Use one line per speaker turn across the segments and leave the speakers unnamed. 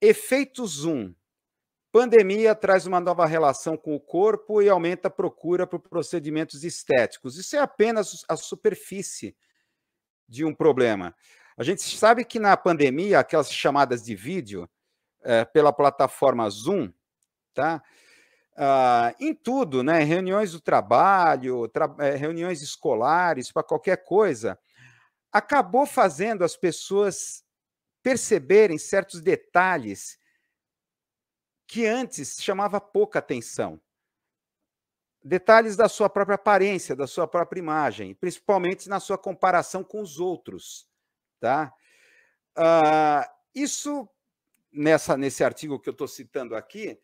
Efeito Zoom. Pandemia traz uma nova relação com o corpo e aumenta a procura por procedimentos estéticos. Isso é apenas a superfície de um problema. A gente sabe que na pandemia, aquelas chamadas de vídeo é, pela plataforma Zoom, tá? Ah, em tudo, né? Reuniões do trabalho, tra... É, reuniões escolares, para qualquer coisa, acabou fazendo as pessoas perceberem certos detalhes que antes chamava pouca atenção. Detalhes da sua própria aparência, da sua própria imagem, principalmente na sua comparação com os outros. Tá? Uh, isso, nessa, nesse artigo que eu estou citando aqui,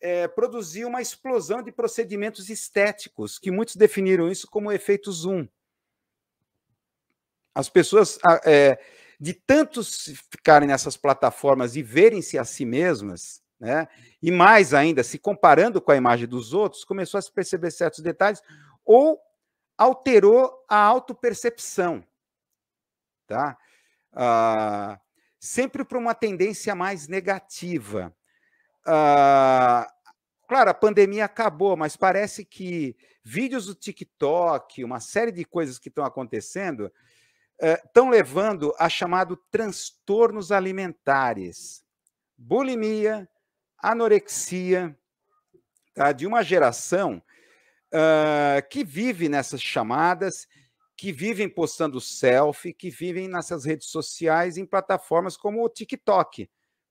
é, produziu uma explosão de procedimentos estéticos, que muitos definiram isso como efeito zoom. As pessoas. É, de tantos ficarem nessas plataformas e verem-se a si mesmas, né? e mais ainda, se comparando com a imagem dos outros, começou a se perceber certos detalhes ou alterou a autopercepção. Tá? Ah, sempre para uma tendência mais negativa. Ah, claro, a pandemia acabou, mas parece que vídeos do TikTok, uma série de coisas que estão acontecendo, estão eh, levando a chamado transtornos alimentares, bulimia, anorexia, tá? de uma geração uh, que vive nessas chamadas, que vivem postando selfie, que vivem nessas redes sociais, em plataformas como o TikTok,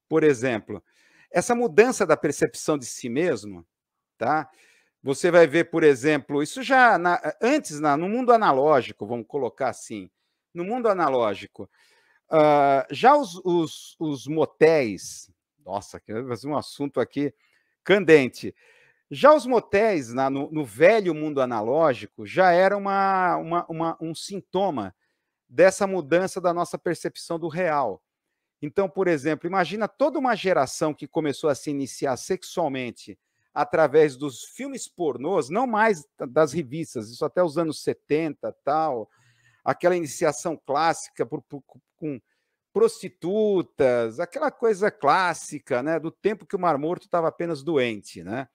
por exemplo. Essa mudança da percepção de si mesmo, tá? Você vai ver, por exemplo, isso já na, antes na, no mundo analógico, vamos colocar assim, no mundo analógico. Uh, já os, os, os, motéis, nossa, fazer um assunto aqui candente. Já os motéis na, no, no, velho mundo analógico já era uma, uma, uma, um sintoma dessa mudança da nossa percepção do real. Então, por exemplo, imagina toda uma geração que começou a se iniciar sexualmente através dos filmes pornôs, não mais das revistas, isso até os anos 70 tal, aquela iniciação clássica por, por, com prostitutas, aquela coisa clássica, né, do tempo que o Mar Morto estava apenas doente, né?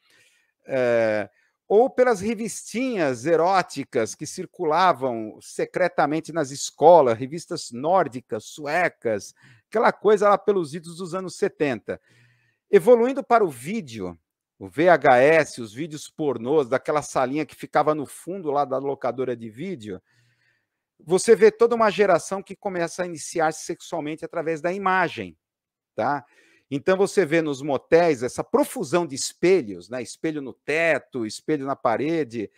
É, ou pelas revistinhas eróticas que circulavam secretamente nas escolas, revistas nórdicas, suecas, aquela coisa lá pelos idos dos anos 70. Evoluindo para o vídeo, o VHS, os vídeos pornôs, daquela salinha que ficava no fundo lá da locadora de vídeo, você vê toda uma geração que começa a iniciar -se sexualmente através da imagem, tá? Então você vê nos motéis essa profusão de espelhos, né? Espelho no teto, espelho na parede,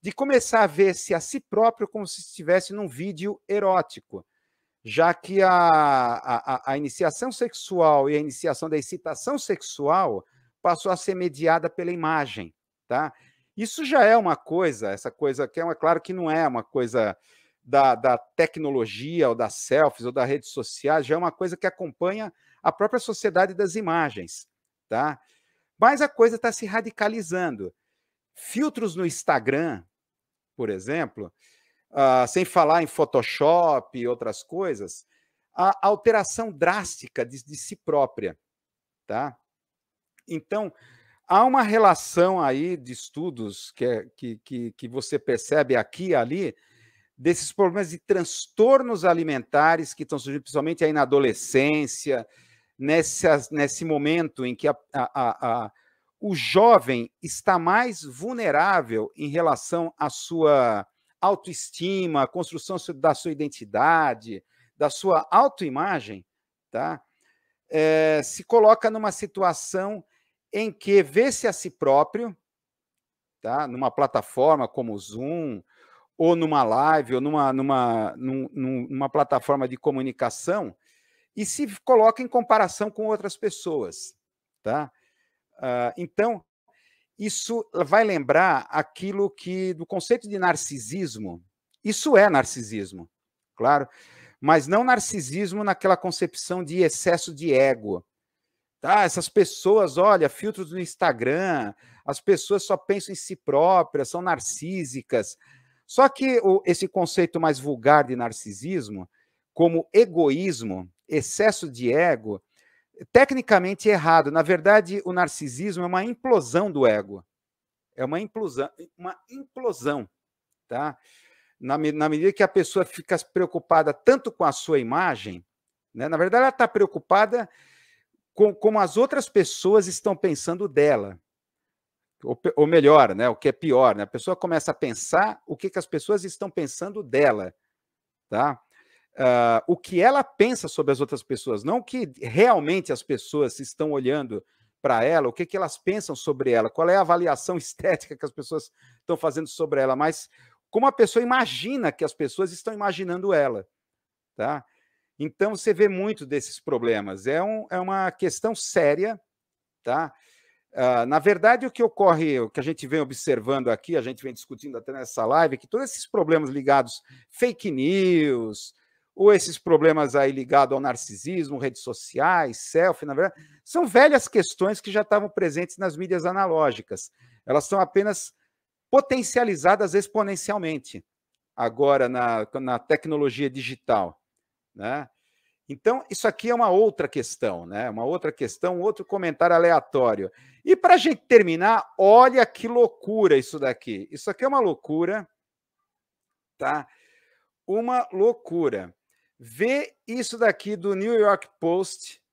de começar a ver-se a si próprio como se estivesse num vídeo erótico, já que a, a, a iniciação sexual e a iniciação da excitação sexual passou a ser mediada pela imagem, tá? Isso já é uma coisa, essa coisa que é uma, claro que não é uma coisa da, da tecnologia, ou das selfies, ou das redes sociais, já é uma coisa que acompanha a própria sociedade das imagens, tá? Mas a coisa está se radicalizando. Filtros no Instagram, por exemplo, uh, sem falar em Photoshop e outras coisas, a alteração drástica de, de si própria, tá? Então, há uma relação aí de estudos que, é, que, que, que você percebe aqui e ali desses problemas de transtornos alimentares que estão surgindo, principalmente aí na adolescência, nessas, nesse momento em que a, a, a, o jovem está mais vulnerável em relação à sua autoestima, à construção da sua identidade, da sua autoimagem, tá? É, se coloca numa situação em que vê-se a si próprio, tá? numa plataforma como o Zoom, ou numa live, ou numa, numa, numa plataforma de comunicação, e se coloca em comparação com outras pessoas. Tá? Uh, então, isso vai lembrar aquilo que, do conceito de narcisismo, isso é narcisismo, claro, mas não narcisismo naquela concepção de excesso de ego. Tá, essas pessoas, olha, filtros no Instagram, as pessoas só pensam em si próprias, são narcísicas, só que o, esse conceito mais vulgar de narcisismo, como egoísmo, excesso de ego, tecnicamente errado. Na verdade, o narcisismo é uma implosão do ego. É uma implosão, uma implosão, tá? Na, na medida que a pessoa fica preocupada tanto com a sua imagem, né? na verdade ela está preocupada com como as outras pessoas estão pensando dela ou, ou, melhor, né, o que é pior, né, a pessoa começa a pensar o que, que as pessoas estão pensando dela, tá? Uh, o que ela pensa sobre as outras pessoas, não o que realmente as pessoas estão olhando para ela, o que, que elas pensam sobre ela, qual é a avaliação estética que as pessoas estão fazendo sobre ela, mas como a pessoa imagina que as pessoas estão imaginando ela, tá? Então você vê muito desses problemas. É, um, é uma questão séria, tá? Ah, na verdade, o que ocorre, o que a gente vem observando aqui, a gente vem discutindo até nessa live, é que todos esses problemas ligados fake news, ou esses problemas aí ligados ao narcisismo, redes sociais, selfie, na verdade, são velhas questões que já estavam presentes nas mídias analógicas. Elas são apenas potencializadas exponencialmente agora na, na tecnologia digital. Né? Então, isso aqui é uma outra questão, né? Uma outra questão, outro comentário aleatório. E para a gente terminar, olha que loucura isso daqui. Isso aqui é uma loucura, tá? Uma loucura. Vê isso daqui do New York Post,